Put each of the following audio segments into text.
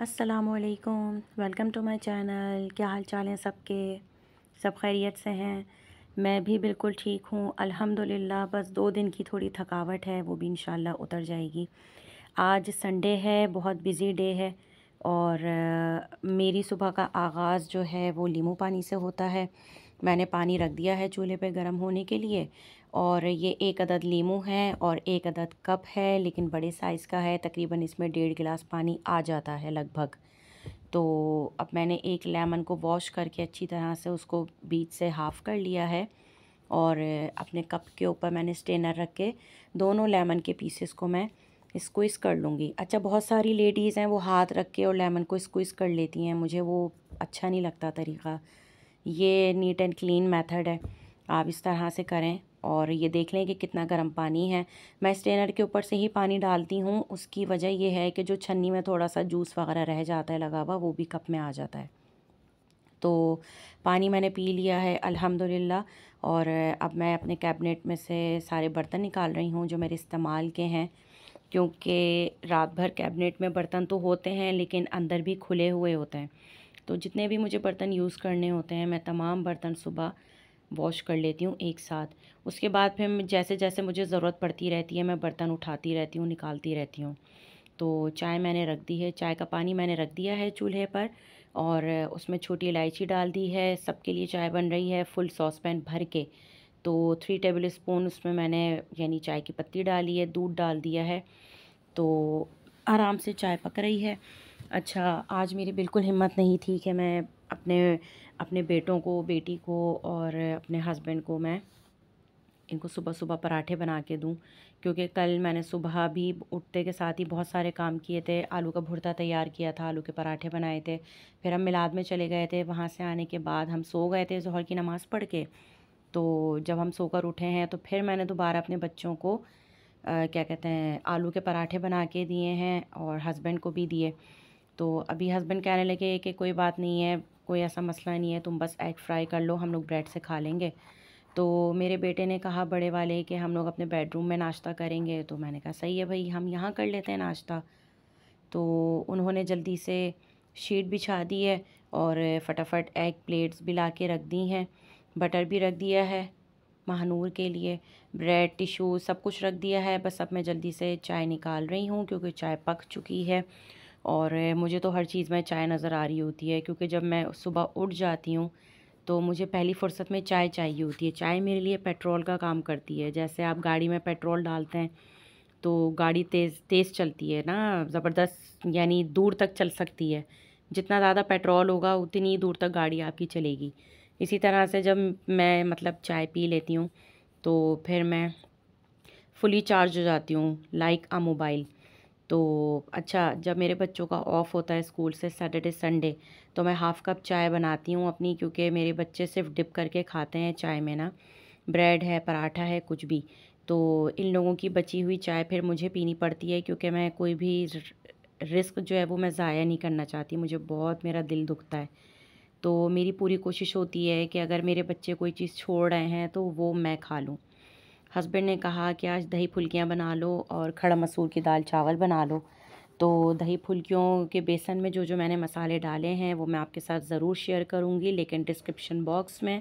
अस्सलाम welcome to my channel क्या हाल चाल हैं सबके सब खैरियत से हैं मैं भी बिल्कुल ठीक हूँ अल्हम्दुलिल्लाह बस दो दिन की थोड़ी थकावट है वो भी इन उतर जाएगी आज संडे है बहुत बिज़ी डे है और मेरी सुबह का आगाज़ जो है वो लीमू पानी से होता है मैंने पानी रख दिया है चूल्हे पे गर्म होने के लिए और ये एक अदद लीमू है और एक अदद कप है लेकिन बड़े साइज़ का है तकरीबन इसमें डेढ़ गिलास पानी आ जाता है लगभग तो अब मैंने एक लेमन को वॉश करके अच्छी तरह से उसको बीच से हाफ़ कर लिया है और अपने कप के ऊपर मैंने स्टेनर रख के दोनों लेमन के पीसेस को मैं स्क्विज़ कर लूँगी अच्छा बहुत सारी लेडीज़ हैं वो हाथ रख के और लेमन को स्क्विज़ कर लेती हैं मुझे वो अच्छा नहीं लगता तरीका ये नीट एंड क्लीन मेथड है आप इस तरह से करें और ये देख लें कि कितना गर्म पानी है मैं स्टेनर के ऊपर से ही पानी डालती हूँ उसकी वजह ये है कि जो छन्नी में थोड़ा सा जूस वगैरह रह जाता है लगा हुआ वो भी कप में आ जाता है तो पानी मैंने पी लिया है अल्हम्दुलिल्लाह और अब मैं अपने कैबिनेट में से सारे बर्तन निकाल रही हूँ जो मेरे इस्तेमाल के हैं क्योंकि रात भर कैबिनेट में बर्तन तो होते हैं लेकिन अंदर भी खुले हुए होते हैं तो जितने भी मुझे बर्तन यूज़ करने होते हैं मैं तमाम बर्तन सुबह वॉश कर लेती हूँ एक साथ उसके बाद फिर जैसे जैसे मुझे ज़रूरत पड़ती रहती है मैं बर्तन उठाती रहती हूँ निकालती रहती हूँ तो चाय मैंने रख दी है चाय का पानी मैंने रख दिया है चूल्हे पर और उसमें छोटी इलायची डाल दी है सबके लिए चाय बन रही है फुल सॉस पैन भर के तो थ्री टेबल स्पून उसमें मैंने यानी चाय की पत्ती डाली है दूध डाल दिया है तो आराम से चाय पक रही है अच्छा आज मेरी बिल्कुल हिम्मत नहीं थी कि मैं अपने अपने बेटों को बेटी को और अपने हस्बैंड को मैं इनको सुबह सुबह पराठे बना के दूं क्योंकि कल मैंने सुबह भी उठते के साथ ही बहुत सारे काम किए थे आलू का भुर्ता तैयार किया था आलू के पराठे बनाए थे फिर हम मिलाद में चले गए थे वहाँ से आने के बाद हम सो गए थे जहर की नमाज़ पढ़ के तो जब हम सोकर उठे हैं तो फिर मैंने दोबारा अपने बच्चों को आ, क्या कहते हैं आलू के पराठे बना के दिए हैं और हस्बैंड को भी दिए तो अभी हस्बैंड कहने लगे कि कोई बात नहीं है कोई ऐसा मसला नहीं है तुम बस एग फ्राई कर लो हम लोग ब्रेड से खा लेंगे तो मेरे बेटे ने कहा बड़े वाले कि हम लोग अपने बेडरूम में नाश्ता करेंगे तो मैंने कहा सही है भाई हम यहाँ कर लेते हैं नाश्ता तो उन्होंने जल्दी से शीट बिछा दी है और फटाफट एग प्लेट्स भी ला के रख दी हैं बटर भी रख दिया है महानूर के लिए ब्रेड टिशू सब कुछ रख दिया है बस अब मैं जल्दी से चाय निकाल रही हूँ क्योंकि चाय पक चुकी है और मुझे तो हर चीज़ में चाय नज़र आ रही होती है क्योंकि जब मैं सुबह उठ जाती हूँ तो मुझे पहली फ़ुर्सत में चाय चाहिए होती है चाय मेरे लिए पेट्रोल का काम करती है जैसे आप गाड़ी में पेट्रोल डालते हैं तो गाड़ी तेज़ तेज़ चलती है ना ज़बरदस्त यानी दूर तक चल सकती है जितना ज़्यादा पेट्रोल होगा उतनी दूर तक गाड़ी आपकी चलेगी इसी तरह से जब मैं मतलब चाय पी लेती हूँ तो फिर मैं फुली चार्ज हो जाती हूँ लाइक आ मोबाइल तो अच्छा जब मेरे बच्चों का ऑफ़ होता है स्कूल से सैटरडे संडे तो मैं हाफ़ कप चाय बनाती हूँ अपनी क्योंकि मेरे बच्चे सिर्फ डिप करके खाते हैं चाय में ना ब्रेड है पराठा है कुछ भी तो इन लोगों की बची हुई चाय फिर मुझे पीनी पड़ती है क्योंकि मैं कोई भी रिस्क जो है वो मैं ज़ाया नहीं करना चाहती मुझे बहुत मेरा दिल दुखता है तो मेरी पूरी कोशिश होती है कि अगर मेरे बच्चे कोई चीज़ छोड़ रहे हैं तो वो मैं खा लूँ हस्बैंड ने कहा कि आज दही फुल्कियाँ बना लो और खड़ा मसूर की दाल चावल बना लो तो दही फुल्कियों के बेसन में जो जो मैंने मसाले डाले हैं वो मैं आपके साथ ज़रूर शेयर करूँगी लेकिन डिस्क्रिप्शन बॉक्स में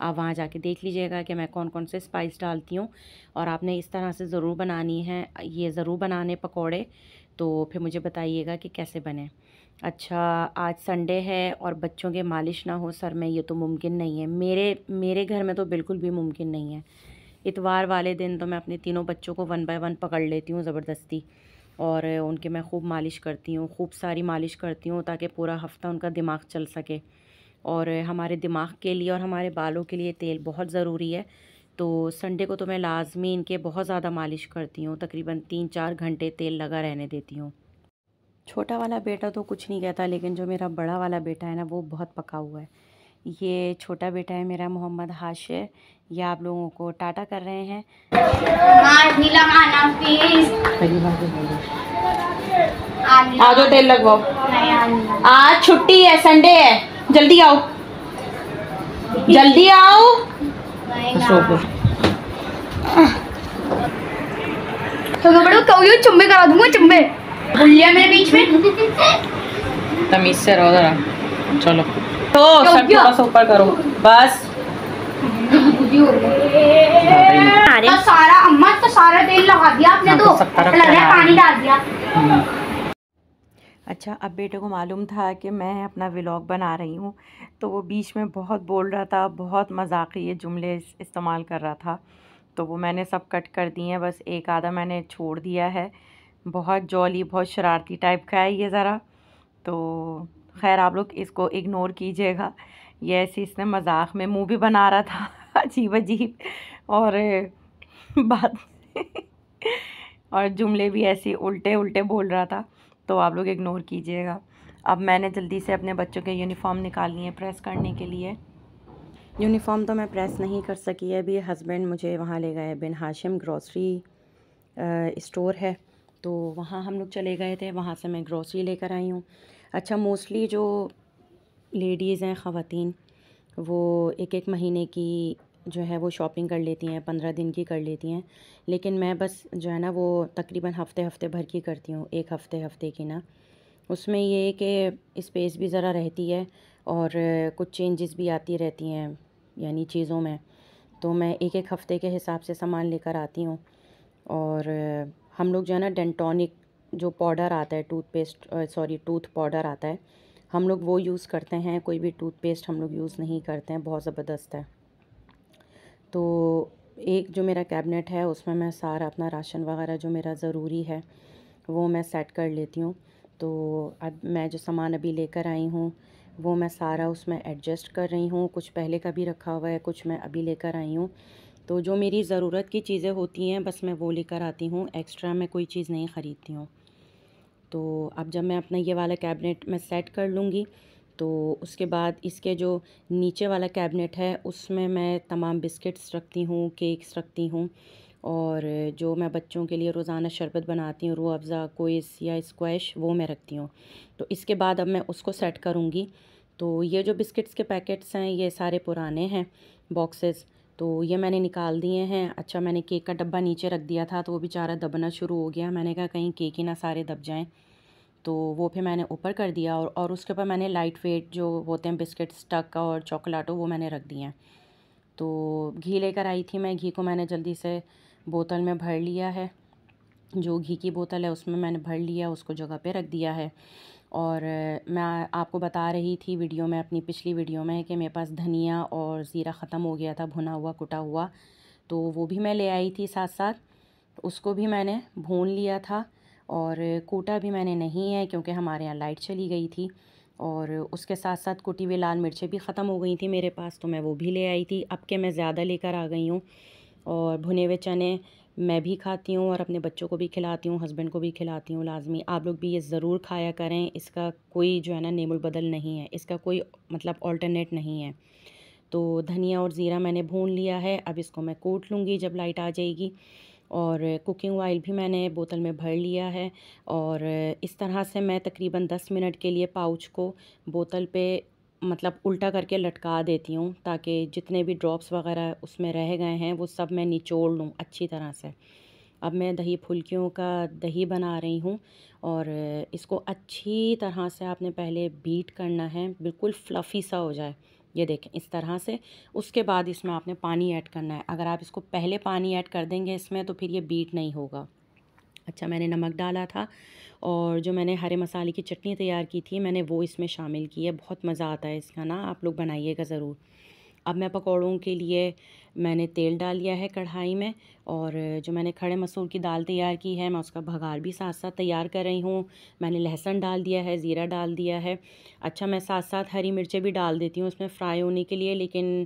आप वहाँ जाके देख लीजिएगा कि मैं कौन कौन से स्पाइस डालती हूँ और आपने इस तरह से ज़रूर बनानी है ये ज़रूर बनाने पकौड़े तो फिर मुझे बताइएगा कि कैसे बने अच्छा आज संडे है और बच्चों के मालिश ना हो सर में ये तो मुमकिन नहीं है मेरे मेरे घर में तो बिल्कुल भी मुमकिन नहीं है इतवार वाले दिन तो मैं अपने तीनों बच्चों को वन बाय वन पकड़ लेती हूँ ज़बरदस्ती और उनके मैं खूब मालिश करती हूँ खूब सारी मालिश करती हूँ ताकि पूरा हफ़्ता उनका दिमाग चल सके और हमारे दिमाग के लिए और हमारे बालों के लिए तेल बहुत ज़रूरी है तो संडे को तो मैं लाजमी इनके बहुत ज़्यादा मालिश करती हूँ तकरीबन तीन चार घंटे तेल लगा रहने देती हूँ छोटा वाला बेटा तो कुछ नहीं कहता लेकिन जो मेरा बड़ा वाला बेटा है ना वो बहुत पका हुआ है ये छोटा बेटा है मेरा मोहम्मद हाशिर ये आप लोगों को टाटा कर रहे हैं तो आज छुट्टी है संडे है जल्दी आओ जल्दी आओ तो, तो बड़ो कहोगे चुम्बे करा दूंगा चुम्बे भूलिया मेरे बीच में तमीज से रहो जरा चलो बैठो ऊपर करो बस तो सारा तो सारा तेल लगा दिया आपने हाँ, तो, तो पानी डाल दिया हम्म। अच्छा अब बेटे को मालूम था कि मैं अपना व्लॉग बना रही हूँ तो वो बीच में बहुत बोल रहा था बहुत ये जुमले इस्तेमाल कर रहा था तो वो मैंने सब कट कर दिए हैं बस एक आधा मैंने छोड़ दिया है बहुत जॉली बहुत शरारती टाइप का है ये ज़रा तो खैर आप लोग इसको इग्नोर कीजिएगा ये ऐसे इसने मजाक में मुंह भी बना रहा था अजीब अजीब और बात और जुमले भी ऐसे उल्टे उल्टे बोल रहा था तो आप लोग इग्नोर कीजिएगा अब मैंने जल्दी से अपने बच्चों के यूनिफॉर्म निकालनी है प्रेस करने के लिए यूनिफॉर्म तो मैं प्रेस नहीं कर सकी है अभी हस्बैंड मुझे वहाँ ले गए बिन हाशिम ग्रॉसरी स्टोर है तो वहाँ हम लोग चले गए थे वहाँ से मैं ग्रॉसरी लेकर आई हूँ अच्छा मोस्टली जो लेडीज़ हैं ख़वान वो एक एक महीने की जो है वो शॉपिंग कर लेती हैं पंद्रह दिन की कर लेती हैं लेकिन मैं बस जो है ना वो तकरीबन हफ़्ते हफ़्ते भर की करती हूँ एक हफ़्ते हफ़्ते की ना उसमें ये कि स्पेस भी ज़रा रहती है और कुछ चेंजेस भी आती रहती हैं यानी चीज़ों में तो मैं एक एक हफ़्ते के हिसाब से सामान लेकर आती हूँ और हम लोग जो है ना डेंटोनिक जो पाउडर आता है टूथपेस्ट सॉरी टूथ पाउडर आता है हम लोग वो यूज़ करते हैं कोई भी टूथपेस्ट हम लोग यूज़ नहीं करते हैं बहुत ज़बरदस्त है तो एक जो मेरा कैबिनेट है उसमें मैं सारा अपना राशन वगैरह जो मेरा ज़रूरी है वो मैं सेट कर लेती हूँ तो अब मैं जो सामान अभी लेकर आई हूँ वो मैं सारा उसमें एडजस्ट कर रही हूँ कुछ पहले का भी रखा हुआ है कुछ मैं अभी लेकर आई हूँ तो जो मेरी ज़रूरत की चीज़ें होती हैं बस मैं वो लेकर आती हूँ एक्स्ट्रा मैं कोई चीज़ नहीं ख़रीदती हूँ तो अब जब मैं अपना ये वाला कैबिनेट मैं सेट कर लूँगी तो उसके बाद इसके जो नीचे वाला कैबिनेट है उसमें मैं तमाम बिस्किट्स रखती हूँ केक्स रखती हूँ और जो मैं बच्चों के लिए रोज़ाना शरबत बनाती हूँ रू अफ़ज़ा कोइस या स्क्वैश वो मैं रखती हूँ तो इसके बाद अब मैं उसको सेट करूँगी तो ये जो बिस्किट्स के पैकेट्स हैं ये सारे पुराने हैं बॉक्सेस तो ये मैंने निकाल दिए हैं अच्छा मैंने केक का डब्बा नीचे रख दिया था तो वो बेचारा दबना शुरू हो गया मैंने कहा कहीं केक ही ना सारे दब जाएँ तो वो फिर मैंने ऊपर कर दिया और और उसके ऊपर मैंने लाइट वेट जो होते हैं बिस्किट स्टक और चॉकलाटो वो मैंने रख दिए हैं तो घी लेकर आई थी मैं घी को मैंने जल्दी से बोतल में भर लिया है जो घी की बोतल है उसमें मैंने भर लिया उसको जगह पे रख दिया है और मैं आपको बता रही थी वीडियो में अपनी पिछली वीडियो में कि मेरे पास धनिया और ज़ीरा ख़त्म हो गया था भुना हुआ कुटा हुआ तो वो भी मैं ले आई थी साथ साथ उसको भी मैंने भून लिया था और कोटा भी मैंने नहीं है क्योंकि हमारे यहाँ लाइट चली गई थी और उसके साथ साथ कुटी हुई लाल मिर्चें भी ख़त्म हो गई थी मेरे पास तो मैं वो भी ले आई थी अब के मैं ज़्यादा लेकर आ गई हूँ और भुने हुए चने मैं भी खाती हूँ और अपने बच्चों को भी खिलाती हूँ हस्बैंड को भी खिलाती हूँ लाजमी आप लोग भी ये ज़रूर खाया करें इसका कोई जो है ना नेमुल बदल नहीं है इसका कोई मतलब ऑल्टरनेट नहीं है तो धनिया और ज़ीरा मैंने भून लिया है अब इसको मैं कोट लूँगी जब लाइट आ जाएगी और कुकिंग ऑयल भी मैंने बोतल में भर लिया है और इस तरह से मैं तकरीबन दस मिनट के लिए पाउच को बोतल पे मतलब उल्टा करके लटका देती हूँ ताकि जितने भी ड्रॉप्स वगैरह उसमें रह गए हैं वो सब मैं निचोड़ लूँ अच्छी तरह से अब मैं दही फुल्कियों का दही बना रही हूँ और इसको अच्छी तरह से आपने पहले बीट करना है बिल्कुल फ्लफ़ी सा हो जाए ये देखें इस तरह से उसके बाद इसमें आपने पानी ऐड करना है अगर आप इसको पहले पानी ऐड कर देंगे इसमें तो फिर ये बीट नहीं होगा अच्छा मैंने नमक डाला था और जो मैंने हरे मसाले की चटनी तैयार की थी मैंने वो इसमें शामिल की है बहुत मज़ा आता है इसका ना आप लोग बनाइएगा ज़रूर अब मैं पकौड़ों के लिए मैंने तेल डाल लिया है कढ़ाई में और जो मैंने खड़े मसूर की दाल तैयार की है मैं उसका भगार भी साथ साथ तैयार कर रही हूँ मैंने लहसुन डाल दिया है ज़ीरा डाल दिया है अच्छा मैं साथ साथ हरी मिर्चें भी डाल देती हूँ उसमें फ्राई होने के लिए लेकिन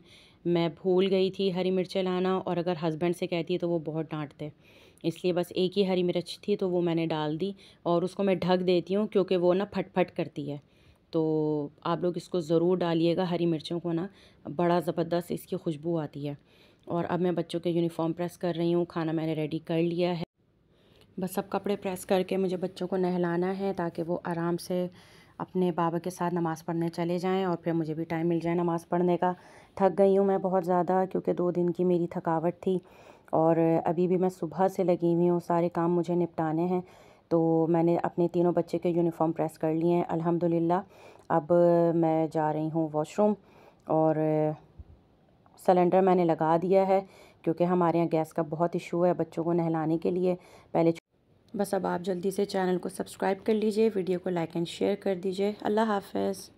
मैं भूल गई थी हरी मिर्चें लाना और अगर हस्बैंड से कहती तो वो बहुत डांटते इसलिए बस एक ही हरी मिर्च थी तो वो मैंने डाल दी और उसको मैं ढक देती हूँ क्योंकि वो ना फटफट करती है तो आप लोग इसको ज़रूर डालिएगा हरी मिर्चों को ना बड़ा ज़बरदस्त इसकी खुशबू आती है और अब मैं बच्चों के यूनिफॉर्म प्रेस कर रही हूँ खाना मैंने रेडी कर लिया है बस सब कपड़े प्रेस करके मुझे बच्चों को नहलाना है ताकि वो आराम से अपने बाबा के साथ नमाज़ पढ़ने चले जाएं और फिर मुझे भी टाइम मिल जाए नमाज़ पढ़ने का थक गई हूँ मैं बहुत ज़्यादा क्योंकि दो दिन की मेरी थकावट थी और अभी भी मैं सुबह से लगी हुई हूँ सारे काम मुझे निपटाने हैं तो मैंने अपने तीनों बच्चे के यूनिफॉर्म प्रेस कर लिए हैं अल्हम्दुलिल्लाह अब मैं जा रही हूँ वॉशरूम और सिलेंडर मैंने लगा दिया है क्योंकि हमारे यहाँ गैस का बहुत इशू है बच्चों को नहलाने के लिए पहले बस अब आप जल्दी से चैनल को सब्सक्राइब कर लीजिए वीडियो को लाइक एंड शेयर कर दीजिए अल्लाह हाफिज़